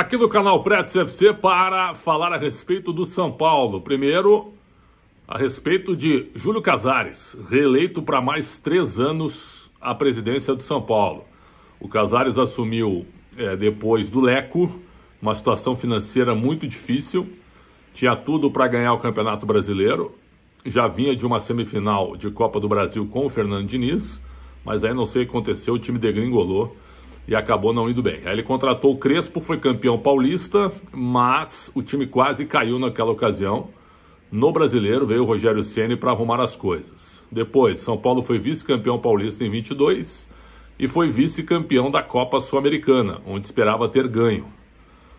aqui no canal Pretz CFC para falar a respeito do São Paulo. Primeiro, a respeito de Júlio Casares, reeleito para mais três anos à presidência do São Paulo. O Casares assumiu é, depois do Leco, uma situação financeira muito difícil, tinha tudo para ganhar o Campeonato Brasileiro, já vinha de uma semifinal de Copa do Brasil com o Fernando Diniz, mas aí não sei o que aconteceu, o time degringolou e acabou não indo bem. Aí ele contratou o Crespo, foi campeão paulista, mas o time quase caiu naquela ocasião. No brasileiro veio o Rogério Ceni para arrumar as coisas. Depois, São Paulo foi vice-campeão paulista em 22 e foi vice-campeão da Copa Sul-Americana, onde esperava ter ganho.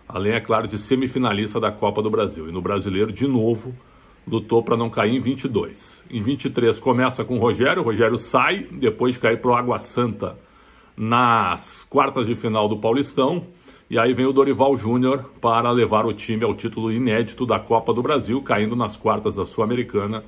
Além, é claro, de semifinalista da Copa do Brasil. E no brasileiro, de novo, lutou para não cair em 22. Em 23 começa com o Rogério, o Rogério sai, depois de cair para o Água Santa nas quartas de final do Paulistão. E aí vem o Dorival Júnior para levar o time ao título inédito da Copa do Brasil, caindo nas quartas da Sul-Americana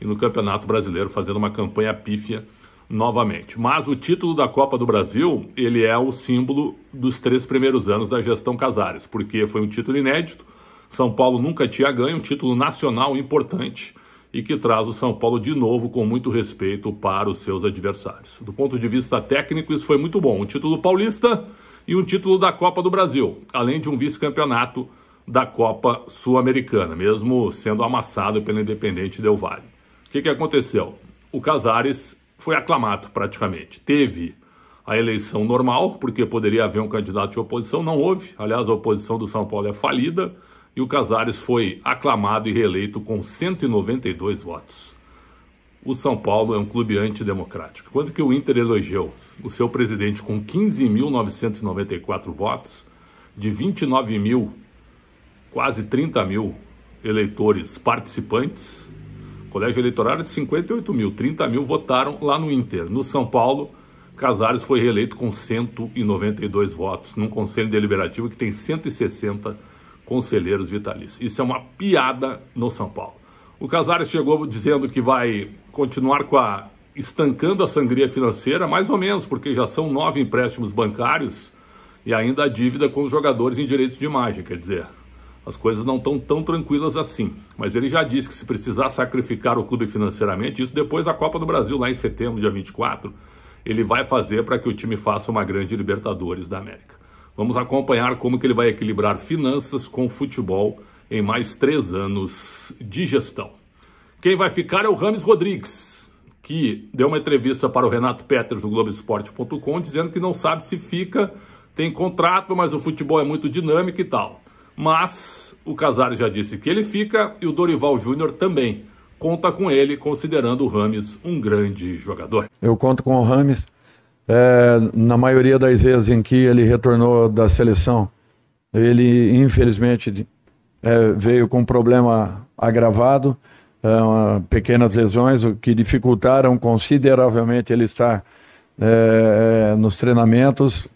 e no Campeonato Brasileiro, fazendo uma campanha pífia novamente. Mas o título da Copa do Brasil, ele é o símbolo dos três primeiros anos da gestão Casares, porque foi um título inédito, São Paulo nunca tinha ganho, um título nacional importante, e que traz o São Paulo de novo com muito respeito para os seus adversários. Do ponto de vista técnico, isso foi muito bom. Um título paulista e um título da Copa do Brasil, além de um vice-campeonato da Copa Sul-Americana, mesmo sendo amassado pelo Independente Del Valle. O que, que aconteceu? O Casares foi aclamado praticamente. Teve a eleição normal, porque poderia haver um candidato de oposição, não houve. Aliás, a oposição do São Paulo é falida e o Casares foi aclamado e reeleito com 192 votos. O São Paulo é um clube antidemocrático. Quando que o Inter elogiou o seu presidente com 15.994 votos, de 29 mil, quase 30 mil eleitores participantes, o colégio eleitoral de 58 mil, 30 mil votaram lá no Inter. No São Paulo, Casares foi reeleito com 192 votos, num conselho deliberativo que tem 160 votos conselheiros vitalícios. Isso é uma piada no São Paulo. O Casares chegou dizendo que vai continuar com a estancando a sangria financeira, mais ou menos, porque já são nove empréstimos bancários e ainda a dívida com os jogadores em direitos de imagem, quer dizer, as coisas não estão tão tranquilas assim. Mas ele já disse que se precisar sacrificar o clube financeiramente, isso depois da Copa do Brasil, lá em setembro, dia 24, ele vai fazer para que o time faça uma grande Libertadores da América. Vamos acompanhar como que ele vai equilibrar finanças com futebol em mais três anos de gestão. Quem vai ficar é o Rames Rodrigues, que deu uma entrevista para o Renato Peters do Globoesporte.com dizendo que não sabe se fica, tem contrato, mas o futebol é muito dinâmico e tal. Mas o Casares já disse que ele fica e o Dorival Júnior também conta com ele, considerando o Rames um grande jogador. Eu conto com o Rames é, na maioria das vezes em que ele retornou da seleção, ele infelizmente é, veio com um problema agravado, é, pequenas lesões, o que dificultaram consideravelmente ele estar é, é, nos treinamentos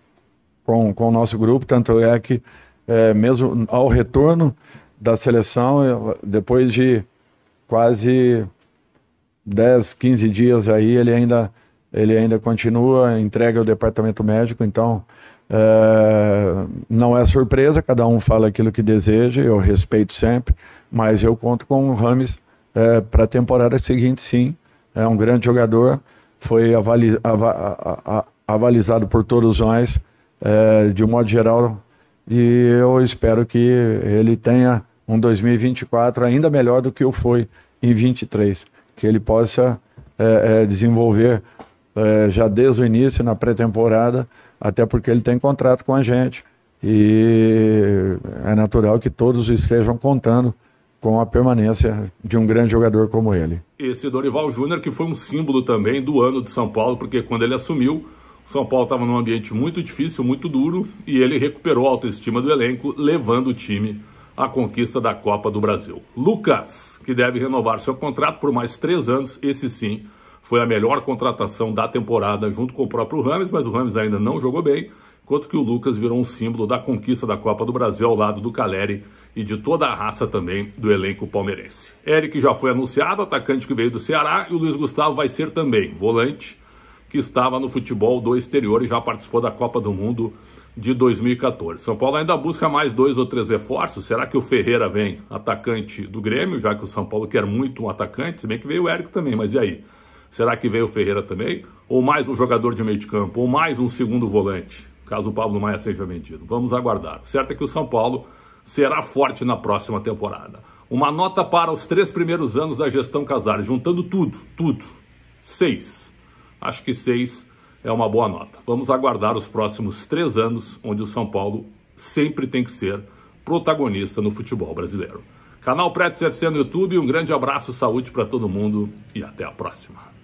com, com o nosso grupo. Tanto é que, é, mesmo ao retorno da seleção, depois de quase 10, 15 dias aí, ele ainda ele ainda continua entregue ao departamento médico, então é, não é surpresa, cada um fala aquilo que deseja, eu respeito sempre, mas eu conto com o Rames é, eh, para a temporada seguinte, sim. É um grande jogador, foi avali, av, avalizado por todos nós, é, de um modo geral, e eu espero que ele tenha um 2024 ainda melhor do que o foi em 23, que ele possa desenvolver é, já desde o início, na pré-temporada, até porque ele tem contrato com a gente. E é natural que todos estejam contando com a permanência de um grande jogador como ele. Esse Dorival Júnior, que foi um símbolo também do ano de São Paulo, porque quando ele assumiu, São Paulo estava num ambiente muito difícil, muito duro, e ele recuperou a autoestima do elenco, levando o time à conquista da Copa do Brasil. Lucas, que deve renovar seu contrato por mais três anos, esse sim foi a melhor contratação da temporada junto com o próprio Rames, mas o Rames ainda não jogou bem, enquanto que o Lucas virou um símbolo da conquista da Copa do Brasil ao lado do Caleri e de toda a raça também do elenco palmeirense. Eric já foi anunciado, atacante que veio do Ceará, e o Luiz Gustavo vai ser também volante que estava no futebol do exterior e já participou da Copa do Mundo de 2014. São Paulo ainda busca mais dois ou três reforços. Será que o Ferreira vem atacante do Grêmio, já que o São Paulo quer muito um atacante? Se bem que veio o Eric também, mas e aí? Será que veio o Ferreira também? Ou mais um jogador de meio de campo? Ou mais um segundo volante? Caso o Pablo Maia seja vendido. Vamos aguardar. O certo é que o São Paulo será forte na próxima temporada. Uma nota para os três primeiros anos da gestão Casares, juntando tudo, tudo. Seis. Acho que seis é uma boa nota. Vamos aguardar os próximos três anos, onde o São Paulo sempre tem que ser protagonista no futebol brasileiro. Canal Pretos FC no YouTube, um grande abraço, saúde para todo mundo e até a próxima.